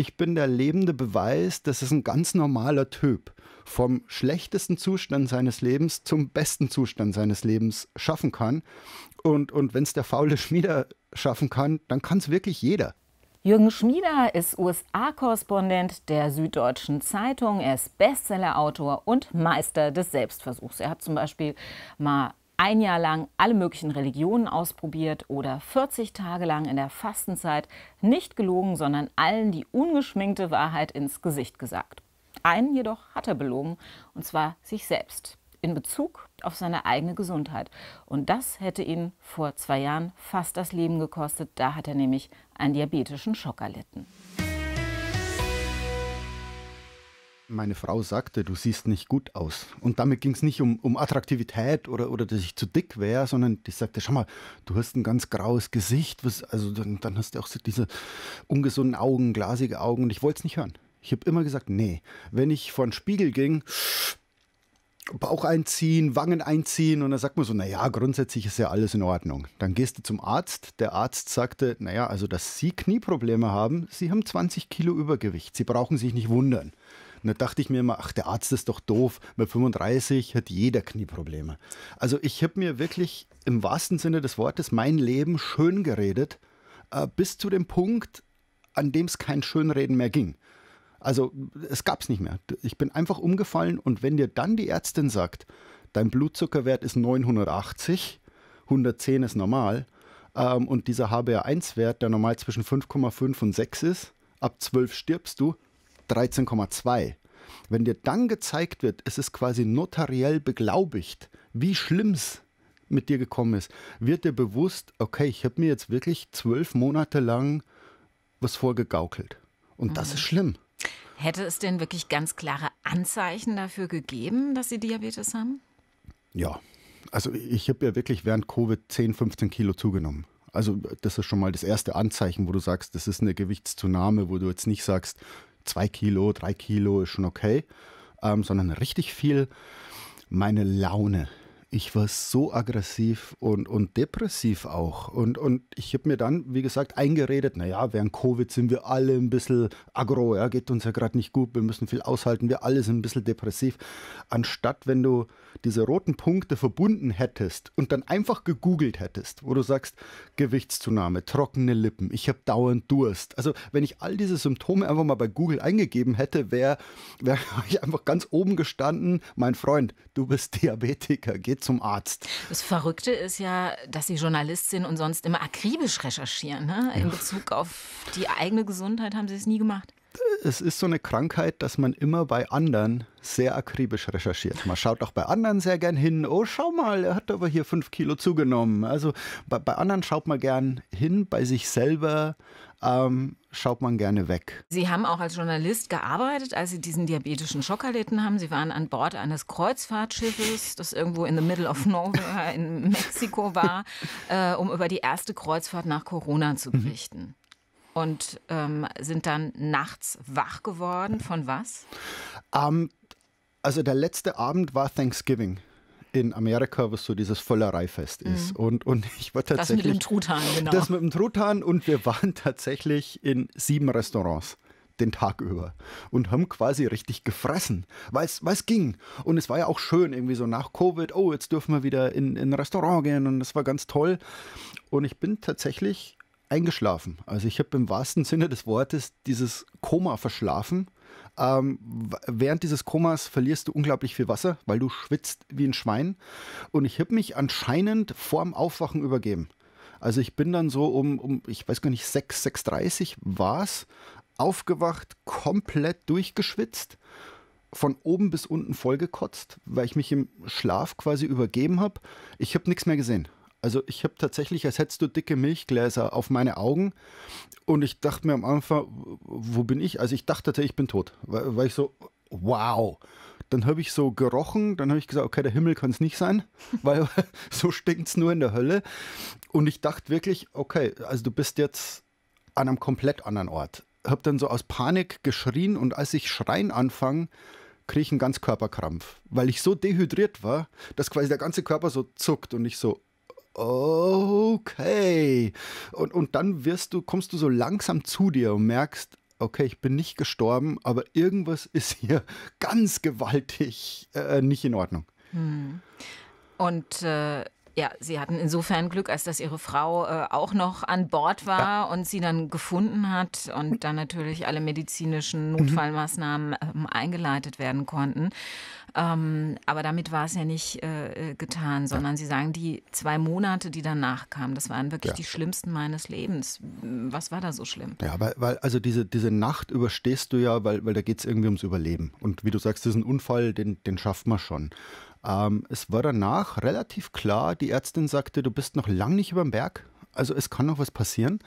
ich bin der lebende Beweis, dass es ein ganz normaler Typ. Vom schlechtesten Zustand seines Lebens zum besten Zustand seines Lebens schaffen kann. Und, und wenn es der faule Schmieder schaffen kann, dann kann es wirklich jeder. Jürgen Schmieder ist USA-Korrespondent der Süddeutschen Zeitung. Er ist Bestseller-Autor und Meister des Selbstversuchs. Er hat zum Beispiel mal ein Jahr lang alle möglichen Religionen ausprobiert oder 40 Tage lang in der Fastenzeit nicht gelogen, sondern allen die ungeschminkte Wahrheit ins Gesicht gesagt. Einen jedoch hat er belogen, und zwar sich selbst, in Bezug auf seine eigene Gesundheit. Und das hätte ihn vor zwei Jahren fast das Leben gekostet. Da hat er nämlich einen diabetischen Schock erlitten. Meine Frau sagte, du siehst nicht gut aus. Und damit ging es nicht um, um Attraktivität oder, oder dass ich zu dick wäre, sondern die sagte, schau mal, du hast ein ganz graues Gesicht. Was, also dann, dann hast du auch so diese ungesunden Augen, glasige Augen. Und ich wollte es nicht hören. Ich habe immer gesagt, nee. Wenn ich vor den Spiegel ging, Bauch einziehen, Wangen einziehen und dann sagt man so, naja, grundsätzlich ist ja alles in Ordnung. Dann gehst du zum Arzt, der Arzt sagte, naja, also dass Sie Knieprobleme haben, Sie haben 20 Kilo Übergewicht, Sie brauchen sich nicht wundern. Und da dachte ich mir immer, ach, der Arzt ist doch doof. Mit 35 hat jeder Knieprobleme. Also ich habe mir wirklich im wahrsten Sinne des Wortes mein Leben schön geredet, äh, bis zu dem Punkt, an dem es kein Schönreden mehr ging. Also es gab es nicht mehr. Ich bin einfach umgefallen und wenn dir dann die Ärztin sagt, dein Blutzuckerwert ist 980, 110 ist normal, ähm, und dieser HbA1-Wert, der normal zwischen 5,5 und 6 ist, ab 12 stirbst du, 13,2. Wenn dir dann gezeigt wird, es ist quasi notariell beglaubigt, wie schlimm es mit dir gekommen ist, wird dir bewusst, okay, ich habe mir jetzt wirklich zwölf Monate lang was vorgegaukelt. Und mhm. das ist schlimm. Hätte es denn wirklich ganz klare Anzeichen dafür gegeben, dass Sie Diabetes haben? Ja, also ich habe ja wirklich während Covid 10, 15 Kilo zugenommen. Also das ist schon mal das erste Anzeichen, wo du sagst, das ist eine Gewichtszunahme, wo du jetzt nicht sagst, zwei Kilo, drei Kilo ist schon okay, ähm, sondern richtig viel meine Laune ich war so aggressiv und, und depressiv auch. Und, und ich habe mir dann, wie gesagt, eingeredet, naja, während Covid sind wir alle ein bisschen aggro, ja, geht uns ja gerade nicht gut, wir müssen viel aushalten, wir alle sind ein bisschen depressiv. Anstatt, wenn du diese roten Punkte verbunden hättest und dann einfach gegoogelt hättest, wo du sagst, Gewichtszunahme, trockene Lippen, ich habe dauernd Durst. Also wenn ich all diese Symptome einfach mal bei Google eingegeben hätte, wäre wär ich einfach ganz oben gestanden, mein Freund, du bist Diabetiker, geht geht zum Arzt. Das Verrückte ist ja, dass Sie Journalist sind und sonst immer akribisch recherchieren. Ne? In Bezug auf die eigene Gesundheit haben Sie es nie gemacht es ist so eine Krankheit, dass man immer bei anderen sehr akribisch recherchiert. Man schaut auch bei anderen sehr gern hin. Oh, schau mal, er hat aber hier fünf Kilo zugenommen. Also bei, bei anderen schaut man gern hin, bei sich selber ähm, schaut man gerne weg. Sie haben auch als Journalist gearbeitet, als Sie diesen diabetischen Schock erlitten haben. Sie waren an Bord eines Kreuzfahrtschiffes, das irgendwo in the middle of nowhere in Mexiko war, äh, um über die erste Kreuzfahrt nach Corona zu mhm. berichten. Mhm und ähm, sind dann nachts wach geworden. Von was? Um, ähm, also der letzte Abend war Thanksgiving in Amerika, was so dieses Völlereifest ist. Mhm. Und, und ich war tatsächlich. Das mit dem Truthahn, genau. Das mit dem Truthahn und wir waren tatsächlich in sieben Restaurants den Tag über und haben quasi richtig gefressen, weil es ging. Und es war ja auch schön, irgendwie so nach Covid, oh, jetzt dürfen wir wieder in ein Restaurant gehen und das war ganz toll. Und ich bin tatsächlich eingeschlafen. Also ich habe im wahrsten Sinne des Wortes dieses Koma verschlafen. Ähm, während dieses Komas verlierst du unglaublich viel Wasser, weil du schwitzt wie ein Schwein. Und ich habe mich anscheinend vorm Aufwachen übergeben. Also ich bin dann so um, um ich weiß gar nicht, 6, 6.30 war es, aufgewacht, komplett durchgeschwitzt, von oben bis unten vollgekotzt, weil ich mich im Schlaf quasi übergeben habe. Ich habe nichts mehr gesehen. Also ich habe tatsächlich, als hättest du dicke Milchgläser auf meine Augen. Und ich dachte mir am Anfang, wo bin ich? Also ich dachte tatsächlich, ich bin tot. Weil, weil ich so, wow. Dann habe ich so gerochen, dann habe ich gesagt, okay, der Himmel kann es nicht sein, weil so stinkt es nur in der Hölle. Und ich dachte wirklich, okay, also du bist jetzt an einem komplett anderen Ort. Habe dann so aus Panik geschrien und als ich schreien anfange, kriege ich einen ganz Körperkrampf, weil ich so dehydriert war, dass quasi der ganze Körper so zuckt und ich so, okay. Und, und dann wirst du, kommst du so langsam zu dir und merkst, okay, ich bin nicht gestorben, aber irgendwas ist hier ganz gewaltig äh, nicht in Ordnung. Hm. Und äh, ja, Sie hatten insofern Glück, als dass Ihre Frau äh, auch noch an Bord war ja. und Sie dann gefunden hat und dann natürlich alle medizinischen mhm. Notfallmaßnahmen ähm, eingeleitet werden konnten. Ähm, aber damit war es ja nicht äh, äh getan, sondern ja. Sie sagen, die zwei Monate, die danach kamen, das waren wirklich ja. die schlimmsten meines Lebens. Was war da so schlimm? Ja, weil, weil also diese, diese Nacht überstehst du ja, weil, weil da geht es irgendwie ums Überleben. Und wie du sagst, das ist ein Unfall, den, den schafft man schon. Ähm, es war danach relativ klar, die Ärztin sagte, du bist noch lang nicht über dem Berg, also es kann noch was passieren.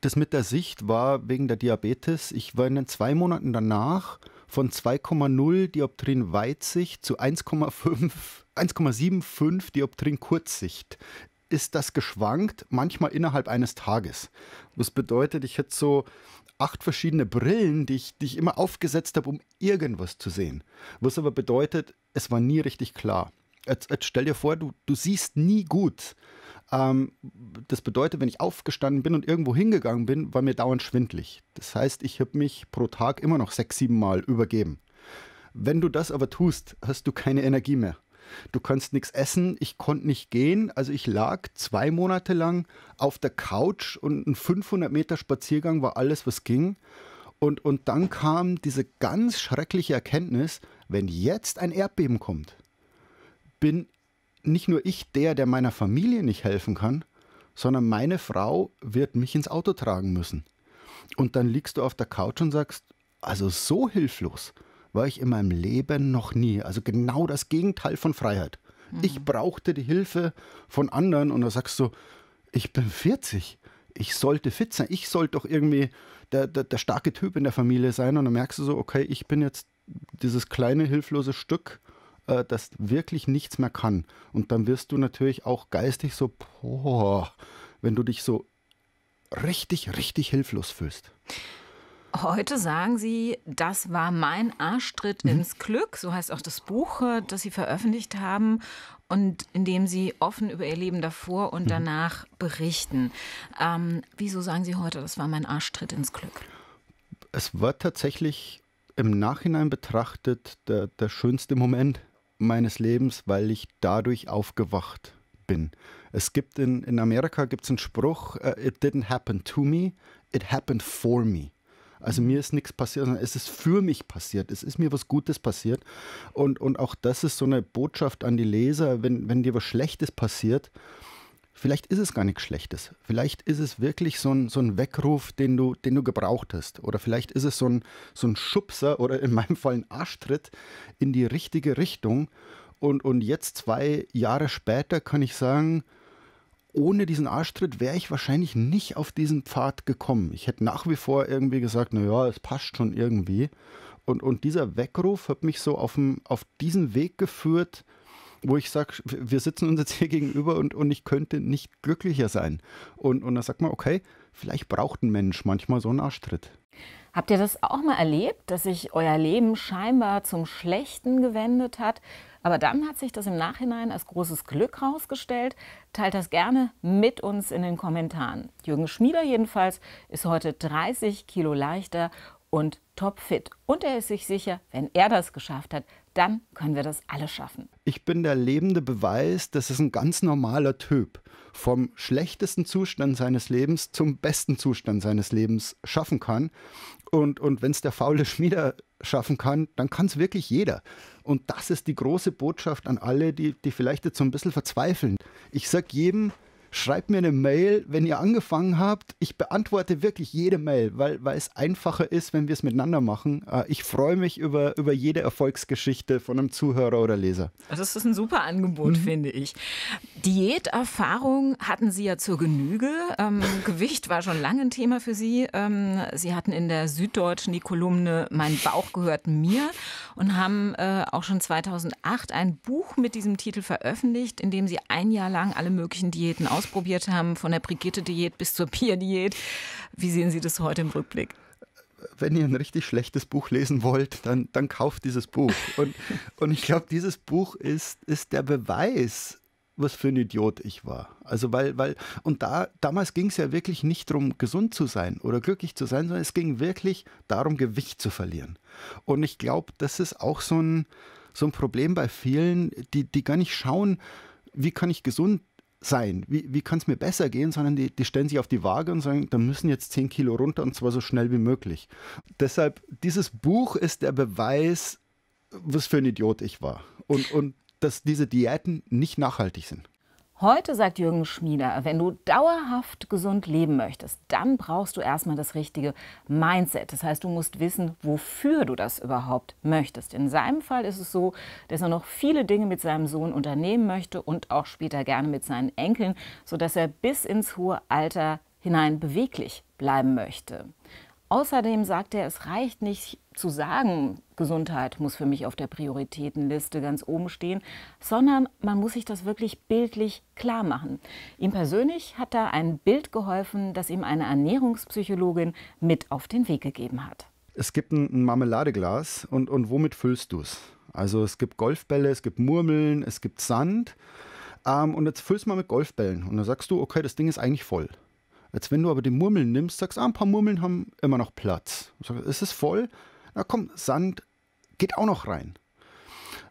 Das mit der Sicht war wegen der Diabetes. Ich war in den zwei Monaten danach von 2,0 Dioptrin Weitsicht zu 1,5, 1,75 Dioptrin Kurzsicht ist das geschwankt, manchmal innerhalb eines Tages. Das bedeutet, ich hätte so acht verschiedene Brillen, die ich, die ich immer aufgesetzt habe, um irgendwas zu sehen. Was aber bedeutet, es war nie richtig klar. Jetzt, jetzt stell dir vor, du, du siehst nie gut. Ähm, das bedeutet, wenn ich aufgestanden bin und irgendwo hingegangen bin, war mir dauernd schwindlig. Das heißt, ich habe mich pro Tag immer noch sechs, sieben Mal übergeben. Wenn du das aber tust, hast du keine Energie mehr. Du kannst nichts essen, ich konnte nicht gehen. Also ich lag zwei Monate lang auf der Couch und ein 500 Meter Spaziergang war alles, was ging. Und, und dann kam diese ganz schreckliche Erkenntnis, wenn jetzt ein Erdbeben kommt, bin nicht nur ich der, der meiner Familie nicht helfen kann, sondern meine Frau wird mich ins Auto tragen müssen. Und dann liegst du auf der Couch und sagst, also so hilflos war ich in meinem Leben noch nie. Also genau das Gegenteil von Freiheit. Mhm. Ich brauchte die Hilfe von anderen und da sagst du, ich bin 40, ich sollte fit sein, ich sollte doch irgendwie der, der, der starke Typ in der Familie sein und dann merkst du so, okay, ich bin jetzt dieses kleine hilflose Stück, äh, das wirklich nichts mehr kann. Und dann wirst du natürlich auch geistig so, boah, wenn du dich so richtig, richtig hilflos fühlst. Heute sagen Sie, das war mein Arschtritt mhm. ins Glück, so heißt auch das Buch, äh, das Sie veröffentlicht haben und in dem Sie offen über Ihr Leben davor und mhm. danach berichten. Ähm, wieso sagen Sie heute, das war mein Arschtritt ins Glück? Es war tatsächlich im Nachhinein betrachtet der, der schönste Moment meines Lebens, weil ich dadurch aufgewacht bin. Es gibt in, in Amerika gibt's einen Spruch, uh, it didn't happen to me, it happened for me. Also mir ist nichts passiert, sondern es ist für mich passiert. Es ist mir was Gutes passiert. Und, und auch das ist so eine Botschaft an die Leser, wenn, wenn dir was Schlechtes passiert, vielleicht ist es gar nichts Schlechtes. Vielleicht ist es wirklich so ein, so ein Weckruf, den du, den du gebraucht hast. Oder vielleicht ist es so ein, so ein Schubser oder in meinem Fall ein Arschtritt in die richtige Richtung. Und, und jetzt zwei Jahre später kann ich sagen, ohne diesen Arschtritt wäre ich wahrscheinlich nicht auf diesen Pfad gekommen. Ich hätte nach wie vor irgendwie gesagt, naja, es passt schon irgendwie. Und, und dieser Weckruf hat mich so auf, dem, auf diesen Weg geführt, wo ich sage, wir sitzen uns jetzt hier gegenüber und, und ich könnte nicht glücklicher sein. Und, und da sagt man, okay, vielleicht braucht ein Mensch manchmal so einen Arschtritt. Habt ihr das auch mal erlebt, dass sich euer Leben scheinbar zum Schlechten gewendet hat? Aber dann hat sich das im Nachhinein als großes Glück herausgestellt. Teilt das gerne mit uns in den Kommentaren. Jürgen Schmieder jedenfalls ist heute 30 Kilo leichter und topfit. Und er ist sich sicher, wenn er das geschafft hat, dann können wir das alle schaffen. Ich bin der lebende Beweis, das ist ein ganz normaler Typ. Vom schlechtesten Zustand seines Lebens zum besten Zustand seines Lebens schaffen kann. Und, und wenn es der faule Schmieder schaffen kann, dann kann es wirklich jeder. Und das ist die große Botschaft an alle, die, die vielleicht jetzt so ein bisschen verzweifeln. Ich sage jedem, Schreibt mir eine Mail, wenn ihr angefangen habt. Ich beantworte wirklich jede Mail, weil, weil es einfacher ist, wenn wir es miteinander machen. Äh, ich freue mich über, über jede Erfolgsgeschichte von einem Zuhörer oder Leser. Also das ist ein super Angebot, mhm. finde ich. Diäterfahrung hatten Sie ja zur Genüge. Ähm, Gewicht war schon lange ein Thema für Sie. Ähm, Sie hatten in der Süddeutschen die Kolumne Mein Bauch gehört mir und haben äh, auch schon 2008 ein Buch mit diesem Titel veröffentlicht, in dem Sie ein Jahr lang alle möglichen Diäten ausprobiert durchprobiert haben, von der Brigitte-Diät bis zur pia diät Wie sehen Sie das heute im Rückblick? wenn ihr ein richtig schlechtes Buch lesen wollt, dann, dann kauft dieses Buch. Und, und ich glaube, dieses Buch ist, ist der Beweis, was für ein Idiot ich war. Also weil, weil, und da, damals ging es ja wirklich nicht darum, gesund zu sein oder glücklich zu sein, sondern es ging wirklich darum, Gewicht zu verlieren. Und ich glaube, das ist auch so ein, so ein Problem bei vielen, die, die gar nicht schauen, wie kann ich gesund sein? Wie, wie kann es mir besser gehen? Sondern die, die stellen sich auf die Waage und sagen, da müssen jetzt 10 Kilo runter und zwar so schnell wie möglich. Deshalb, dieses Buch ist der Beweis, was für ein Idiot ich war. Und, und dass diese Diäten nicht nachhaltig sind. Heute sagt Jürgen Schmieder, wenn du dauerhaft gesund leben möchtest, dann brauchst du erstmal das richtige Mindset. Das heißt, du musst wissen, wofür du das überhaupt möchtest. In seinem Fall ist es so, dass er noch viele Dinge mit seinem Sohn unternehmen möchte und auch später gerne mit seinen Enkeln, sodass er bis ins hohe Alter hinein beweglich bleiben möchte. Außerdem sagt er, es reicht nicht zu sagen, Gesundheit muss für mich auf der Prioritätenliste ganz oben stehen, sondern man muss sich das wirklich bildlich klar machen. Ihm persönlich hat da ein Bild geholfen, das ihm eine Ernährungspsychologin mit auf den Weg gegeben hat. Es gibt ein Marmeladeglas und, und womit füllst du es? Also es gibt Golfbälle, es gibt Murmeln, es gibt Sand. Ähm, und jetzt füllst du mal mit Golfbällen. Und dann sagst du, okay, das Ding ist eigentlich voll. Als wenn du aber die Murmeln nimmst, sagst, ah, ein paar Murmeln haben immer noch Platz. Sagst, Sag, es ist voll, na komm, Sand geht auch noch rein.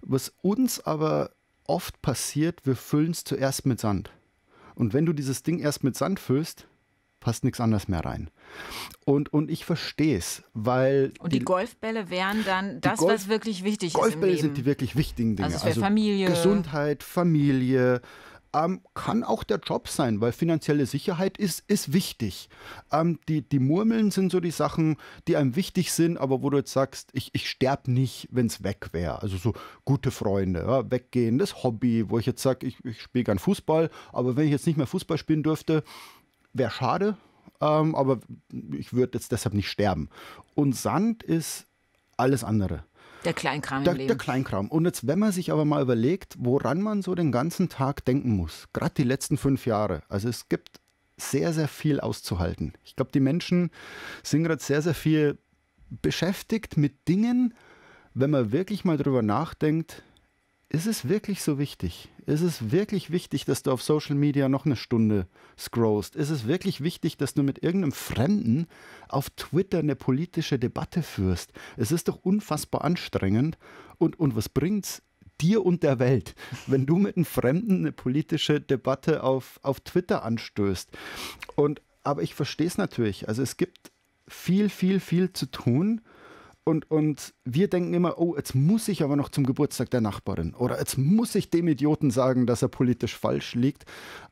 Was uns aber oft passiert, wir füllen es zuerst mit Sand. Und wenn du dieses Ding erst mit Sand füllst, passt nichts anderes mehr rein. Und, und ich verstehe es, weil. Und die, die, Golfbälle wären dann das, Golf, was wirklich wichtig Golfbälle ist. Golfbälle sind die wirklich wichtigen also Dinge. Also, also Familie. Gesundheit, Familie, ähm, kann auch der Job sein, weil finanzielle Sicherheit ist, ist wichtig. Ähm, die, die Murmeln sind so die Sachen, die einem wichtig sind, aber wo du jetzt sagst, ich, ich sterbe nicht, wenn es weg wäre. Also so gute Freunde, ja, weggehen, das Hobby, wo ich jetzt sage, ich, ich spiele gern Fußball, aber wenn ich jetzt nicht mehr Fußball spielen dürfte, wäre schade. Ähm, aber ich würde jetzt deshalb nicht sterben. Und Sand ist alles andere. Der Kleinkram der, im Leben. Der Kleinkram. Und jetzt, wenn man sich aber mal überlegt, woran man so den ganzen Tag denken muss, gerade die letzten fünf Jahre. Also es gibt sehr, sehr viel auszuhalten. Ich glaube, die Menschen sind gerade sehr, sehr viel beschäftigt mit Dingen, wenn man wirklich mal drüber nachdenkt, ist es wirklich so wichtig? Ist es wirklich wichtig, dass du auf Social Media noch eine Stunde scrollst? Ist es wirklich wichtig, dass du mit irgendeinem Fremden auf Twitter eine politische Debatte führst? Es ist doch unfassbar anstrengend. Und, und was bringt's dir und der Welt, wenn du mit einem Fremden eine politische Debatte auf, auf Twitter anstößt. Und aber ich verstehe es natürlich. Also es gibt viel, viel, viel zu tun und, und wir denken immer, oh, jetzt muss ich aber noch zum Geburtstag der Nachbarin oder jetzt muss ich dem Idioten sagen, dass er politisch falsch liegt,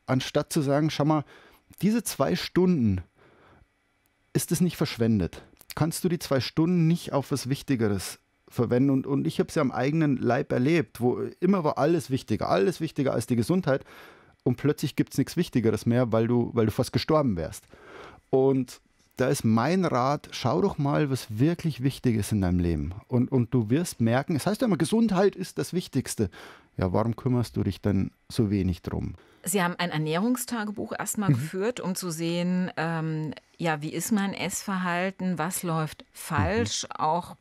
anstatt zu sagen, schau mal, diese zwei Stunden, ist es nicht verschwendet? Kannst du die zwei Stunden nicht auf was Wichtigeres verwenden? Und, und ich habe es ja am eigenen Leib erlebt, wo immer war alles wichtiger, alles wichtiger als die Gesundheit und plötzlich gibt es nichts Wichtigeres mehr, weil du, weil du fast gestorben wärst. Und da ist mein Rat, schau doch mal, was wirklich wichtig ist in deinem Leben. Und, und du wirst merken, es heißt ja immer, Gesundheit ist das Wichtigste. Ja, warum kümmerst du dich dann so wenig drum? Sie haben ein Ernährungstagebuch erstmal mhm. geführt, um zu sehen, ähm, ja, wie ist mein Essverhalten, was läuft mhm. falsch, mhm. auch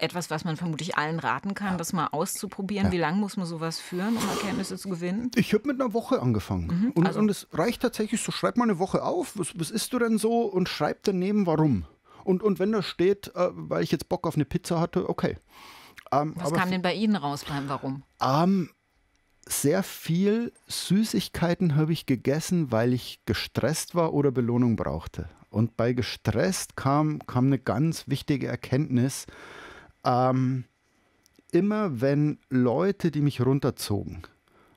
etwas, was man vermutlich allen raten kann, das mal auszuprobieren. Ja. Wie lange muss man sowas führen, um Erkenntnisse zu gewinnen? Ich habe mit einer Woche angefangen. Mhm, und, also und, es reicht tatsächlich so, schreib mal eine Woche auf, was, was isst du denn so und schreib daneben, warum. Und, und wenn da steht, äh, weil ich jetzt Bock auf eine Pizza hatte, okay. Ähm, was kam denn bei Ihnen raus beim Warum? Ähm, sehr viel Süßigkeiten habe ich gegessen, weil ich gestresst war oder Belohnung brauchte. Und bei gestresst kam, kam eine ganz wichtige Erkenntnis, ähm, immer wenn Leute, die mich runterzogen,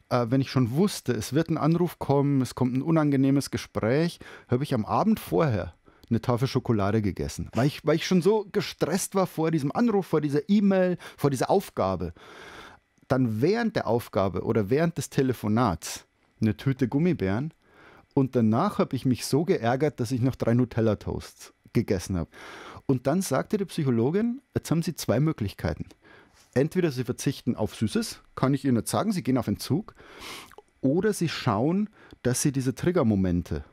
äh, wenn ich schon wusste, es wird ein Anruf kommen, es kommt ein unangenehmes Gespräch, habe ich am Abend vorher eine Tafel Schokolade gegessen, weil ich, weil ich schon so gestresst war vor diesem Anruf, vor dieser E-Mail, vor dieser Aufgabe. Dann während der Aufgabe oder während des Telefonats eine Tüte Gummibären und danach habe ich mich so geärgert, dass ich noch drei Nutella-Toasts gegessen habe. Und dann sagte die Psychologin, jetzt haben Sie zwei Möglichkeiten. Entweder Sie verzichten auf Süßes, kann ich Ihnen jetzt sagen, Sie gehen auf Entzug, oder Sie schauen, dass Sie diese Triggermomente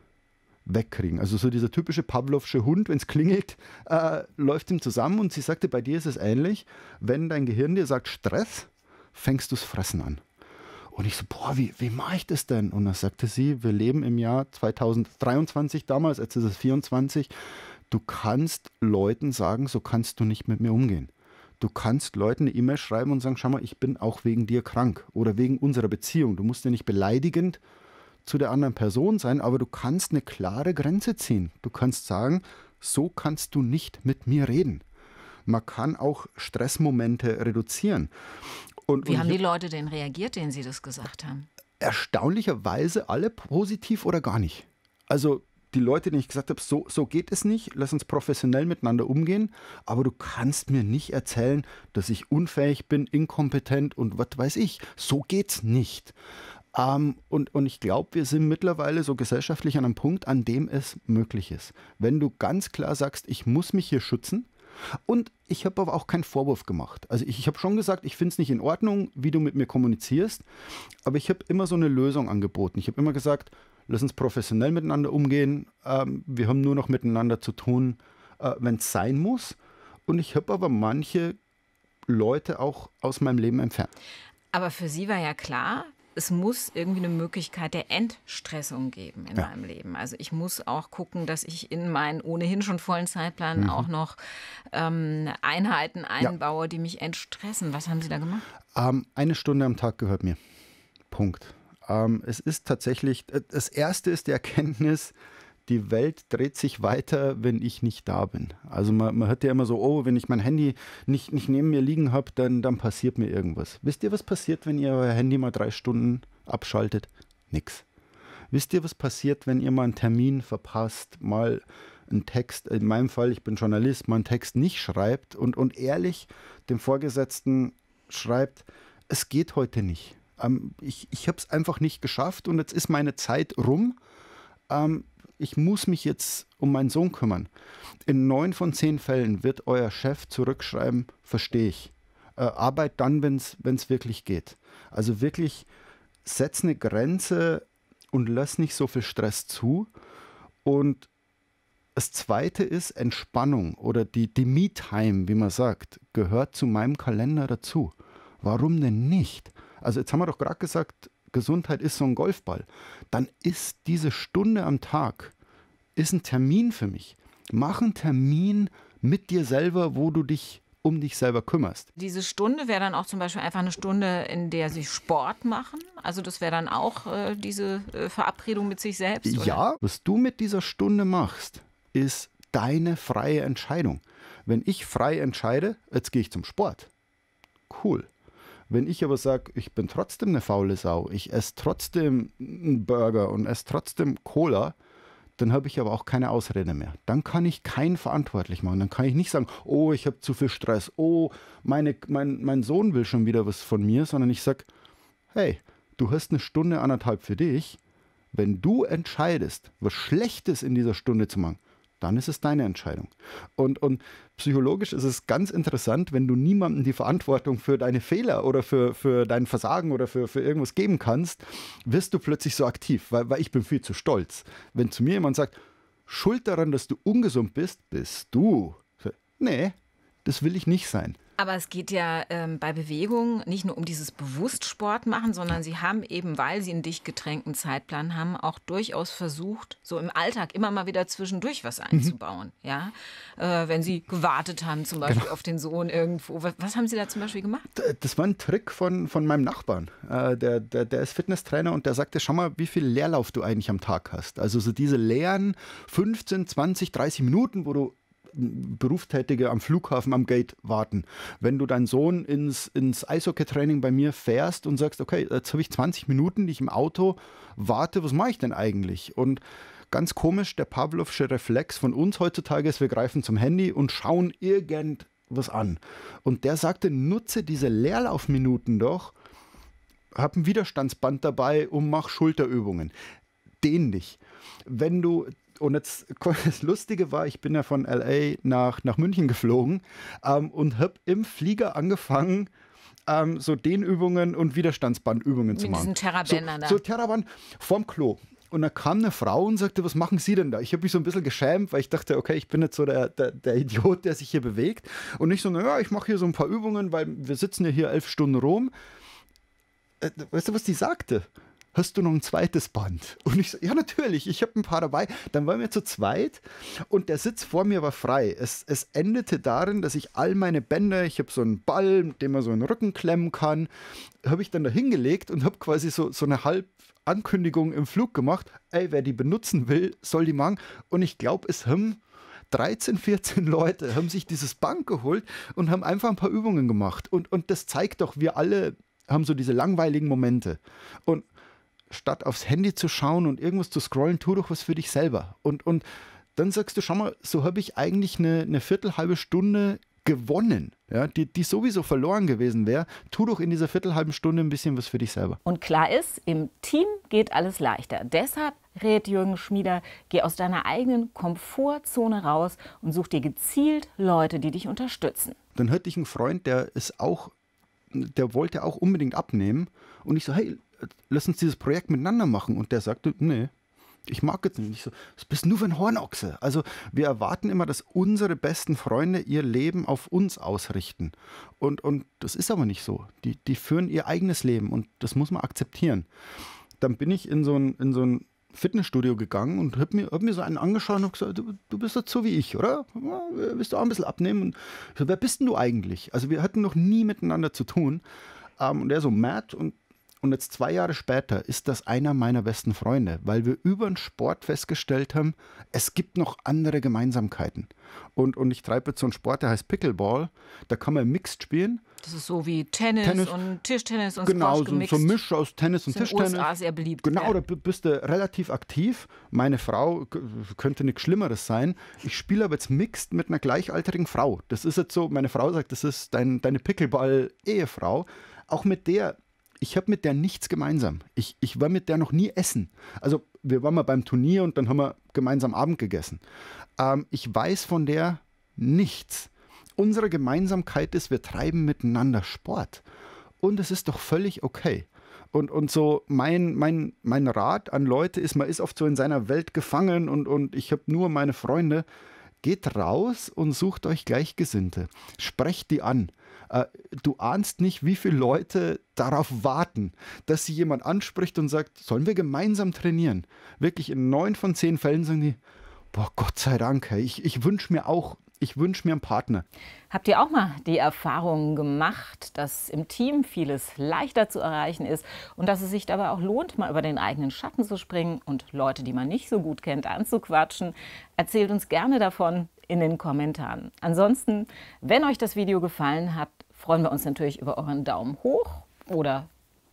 wegkriegen. Also so dieser typische Pavlovsche Hund, wenn es klingelt, äh, läuft ihm zusammen und sie sagte, bei dir ist es ähnlich, wenn dein Gehirn dir sagt Stress, fängst du das Fressen an. Und ich so, boah, wie, wie mache ich das denn? Und dann sagte sie, wir leben im Jahr 2023 damals, jetzt ist es 24, Du kannst Leuten sagen, so kannst du nicht mit mir umgehen. Du kannst Leuten eine E-Mail schreiben und sagen, schau mal, ich bin auch wegen dir krank oder wegen unserer Beziehung. Du musst ja nicht beleidigend zu der anderen Person sein, aber du kannst eine klare Grenze ziehen. Du kannst sagen, so kannst du nicht mit mir reden. Man kann auch Stressmomente reduzieren. Und, Wie und haben die Leute denn reagiert, denen Sie das gesagt haben? Erstaunlicherweise alle positiv oder gar nicht. Also die Leute, denen ich gesagt habe, so, so geht es nicht, lass uns professionell miteinander umgehen, aber du kannst mir nicht erzählen, dass ich unfähig bin, inkompetent und was weiß ich. So geht's nicht. Ähm, und, und ich glaube, wir sind mittlerweile so gesellschaftlich an einem Punkt, an dem es möglich ist. Wenn du ganz klar sagst, ich muss mich hier schützen, und ich habe aber auch keinen Vorwurf gemacht. Also ich, ich habe schon gesagt, ich finde es nicht in Ordnung, wie du mit mir kommunizierst, aber ich habe immer so eine Lösung angeboten. Ich habe immer gesagt, lass uns professionell miteinander umgehen. Ähm, wir haben nur noch miteinander zu tun, äh, wenn es sein muss. Und ich habe aber manche Leute auch aus meinem Leben entfernt. Aber für Sie war ja klar, es muss irgendwie eine Möglichkeit der Entstressung geben in ja. meinem Leben. Also ich muss auch gucken, dass ich in meinen ohnehin schon vollen Zeitplan mhm. auch noch ähm, Einheiten einbaue, ja. die mich entstressen. Was haben Sie da gemacht? Ähm, eine Stunde am Tag gehört mir. Punkt. Ähm, es ist tatsächlich, äh, das erste ist die Erkenntnis, die Welt dreht sich weiter, wenn ich nicht da bin. Also man, man hört ja immer so, oh, wenn ich mein Handy nicht, nicht neben mir liegen habe, dann, dann passiert mir irgendwas. Wisst ihr, was passiert, wenn ihr euer Handy mal drei Stunden abschaltet? Nix. Wisst ihr, was passiert, wenn ihr mal einen Termin verpasst, mal einen Text, in meinem Fall, ich bin Journalist, mal einen Text nicht schreibt und, und ehrlich dem Vorgesetzten schreibt, es geht heute nicht. Ähm, ich ich habe es einfach nicht geschafft und jetzt ist meine Zeit rum. Ähm, ich muss mich jetzt um meinen Sohn kümmern. In neun von zehn Fällen wird euer Chef zurückschreiben, verstehe ich. Äh, Arbeit dann, wenn es wirklich geht. Also wirklich, setz eine Grenze und lass nicht so viel Stress zu. Und das Zweite ist Entspannung oder die, die Me-Time, wie man sagt, gehört zu meinem Kalender dazu. Warum denn nicht? Also jetzt haben wir doch gerade gesagt, Gesundheit ist so ein Golfball. Dann ist diese Stunde am Tag, ist ein Termin für mich. Mach einen Termin mit dir selber, wo du dich um dich selber kümmerst. Diese Stunde wäre dann auch zum Beispiel einfach eine Stunde, in der sie Sport machen. Also das wäre dann auch äh, diese äh, Verabredung mit sich selbst. Oder? Ja, was du mit dieser Stunde machst, ist deine freie Entscheidung. Wenn ich frei entscheide, jetzt gehe ich zum Sport. Cool. Wenn ich aber sage, ich bin trotzdem eine faule Sau, ich esse trotzdem einen Burger und esse trotzdem Cola, dann habe ich aber auch keine Ausrede mehr. Dann kann ich keinen verantwortlich machen. Dann kann ich nicht sagen, oh, ich habe zu viel Stress, oh, meine, mein, mein Sohn will schon wieder was von mir, sondern ich sage, hey, du hast eine Stunde, anderthalb für dich. Wenn du entscheidest, was Schlechtes in dieser Stunde zu machen, dann ist es deine Entscheidung. Und, und psychologisch ist es ganz interessant, wenn du niemandem die Verantwortung für deine Fehler oder für, für dein Versagen oder für, für irgendwas geben kannst, wirst du plötzlich so aktiv, weil, weil ich bin viel zu stolz. Wenn zu mir jemand sagt, Schuld daran, dass du ungesund bist, bist du. Nee, das will ich nicht sein. Aber es geht ja ähm, bei Bewegung nicht nur um dieses Bewusstsport machen, sondern Sie haben eben, weil Sie einen dicht getränkten Zeitplan haben, auch durchaus versucht, so im Alltag immer mal wieder zwischendurch was mhm. einzubauen. Mhm. Ja, äh, wenn Sie gewartet haben, zum Beispiel genau. auf den Sohn irgendwo. Was, was, haben Sie da zum Beispiel gemacht? Das war ein Trick von, von meinem Nachbarn. Äh, der, der, der ist Fitnesstrainer und der sagte: Schau mal, wie viel Leerlauf du eigentlich am Tag hast. Also so diese leeren 15, 20, 30 Minuten, wo du Berufstätige am Flughafen am Gate warten. Wenn du deinen Sohn ins, ins Eishockey-Training bei mir fährst und sagst, okay, jetzt habe ich 20 Minuten, die ich im Auto warte, was mache ich denn eigentlich? Und ganz komisch, der Pavlovsche Reflex von uns heutzutage ist, wir greifen zum Handy und schauen irgendwas an. Und der sagte, nutze diese Leerlaufminuten doch, hab ein Widerstandsband dabei und mach Schulterübungen. Den nicht. Wenn du und jetzt, das Lustige war, ich bin ja von LA nach, nach München geflogen ähm, und habe im Flieger angefangen, ähm, so Dehnübungen und Widerstandsbandübungen Mit zu machen. diesen Terrabändern so, So Terraband vorm Klo. Und da kam eine Frau und sagte, was machen Sie denn da? Ich habe mich so ein bisschen geschämt, weil ich dachte, okay, ich bin jetzt so der, der, der Idiot, der sich hier bewegt. Und nicht so, naja, ich mache hier so ein paar Übungen, weil wir sitzen ja hier elf Stunden rum. Äh, weißt du, was die sagte? hast du noch ein zweites Band? Und ich so, ja, natürlich, ich habe ein paar dabei. Dann waren wir zu zweit und der Sitz vor mir war frei. Es, es endete darin, dass ich all meine Bänder, ich habe so einen Ball, mit dem man so in den Rücken klemmen kann, habe ich dann da hingelegt und habe quasi so, so eine Halbankündigung im Flug gemacht. Ey, wer die benutzen will, soll die machen. Und ich glaube, es haben 13, 14 Leute haben sich dieses Bank geholt und haben einfach ein paar Übungen gemacht. Und, und das zeigt doch, wir alle haben so diese langweiligen Momente. Und statt aufs Handy zu schauen und irgendwas zu scrollen, tu doch was für dich selber. Und, und dann sagst du, schau mal, so habe ich eigentlich eine, eine Viertelhalbe Stunde gewonnen, ja, die, die sowieso verloren gewesen wäre. Tu doch in dieser Viertelhalben Stunde ein bisschen was für dich selber. Und klar ist, im Team geht alles leichter. Deshalb rät Jürgen Schmieder, geh aus deiner eigenen Komfortzone raus und such dir gezielt Leute, die dich unterstützen. Dann hört dich ein Freund, der ist auch, der wollte auch unbedingt abnehmen. Und ich so, hey, lass uns dieses Projekt miteinander machen. Und der sagte, nee, ich mag jetzt nicht so. Das bist nur für ein Hornochse. Also wir erwarten immer, dass unsere besten Freunde ihr Leben auf uns ausrichten. Und, und das ist aber nicht so. Die, die führen ihr eigenes Leben und das muss man akzeptieren. Dann bin ich in so ein, in so ein Fitnessstudio gegangen und hab mir, hab mir so einen angeschaut und gesagt, du, du bist jetzt so wie ich, oder? Ja, willst du auch ein bisschen abnehmen? Und so, wer bist denn du eigentlich? Also wir hatten noch nie miteinander zu tun. Ähm, und er so, Matt, und und jetzt zwei Jahre später ist das einer meiner besten Freunde, weil wir über den Sport festgestellt haben, es gibt noch andere Gemeinsamkeiten. Und, und ich treibe jetzt so einen Sport, der heißt Pickleball. Da kann man Mixed spielen. Das ist so wie Tennis, Tennis und Tischtennis und Genau, Squash Genau, so ein Misch aus Tennis und Tischtennis. Das den sehr beliebt. Genau, da bist du relativ aktiv. Meine Frau könnte nichts Schlimmeres sein. Ich spiele aber jetzt Mixed mit einer gleichaltrigen Frau. Das ist jetzt so, meine Frau sagt, das ist dein, deine Pickleball-Ehefrau. Auch mit der ich habe mit der nichts gemeinsam. Ich, ich war mit der noch nie essen. Also wir waren mal beim Turnier und dann haben wir gemeinsam Abend gegessen. Ähm, ich weiß von der nichts. Unsere Gemeinsamkeit ist, wir treiben miteinander Sport. Und es ist doch völlig okay. Und, und so mein, mein, mein Rat an Leute ist, man ist oft so in seiner Welt gefangen und, und ich habe nur meine Freunde. Geht raus und sucht euch Gleichgesinnte. Sprecht die an. Äh, du ahnst nicht, wie viele Leute darauf warten, dass sie jemand anspricht und sagt, sollen wir gemeinsam trainieren? Wirklich in neun von zehn Fällen sagen die, boah, Gott sei Dank, ich, ich wünsche mir auch, ich wünsche mir einen Partner. Habt ihr auch mal die Erfahrung gemacht, dass im Team vieles leichter zu erreichen ist und dass es sich dabei auch lohnt, mal über den eigenen Schatten zu springen und Leute, die man nicht so gut kennt, anzuquatschen? Erzählt uns gerne davon in den Kommentaren. Ansonsten, wenn euch das Video gefallen hat, freuen wir uns natürlich über euren Daumen hoch oder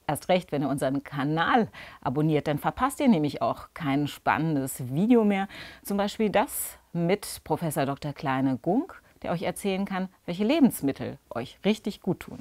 erst recht, wenn ihr unseren Kanal abonniert, dann verpasst ihr nämlich auch kein spannendes Video mehr. Zum Beispiel das mit Professor Dr. Kleine Gunk, der euch erzählen kann, welche Lebensmittel euch richtig gut tun.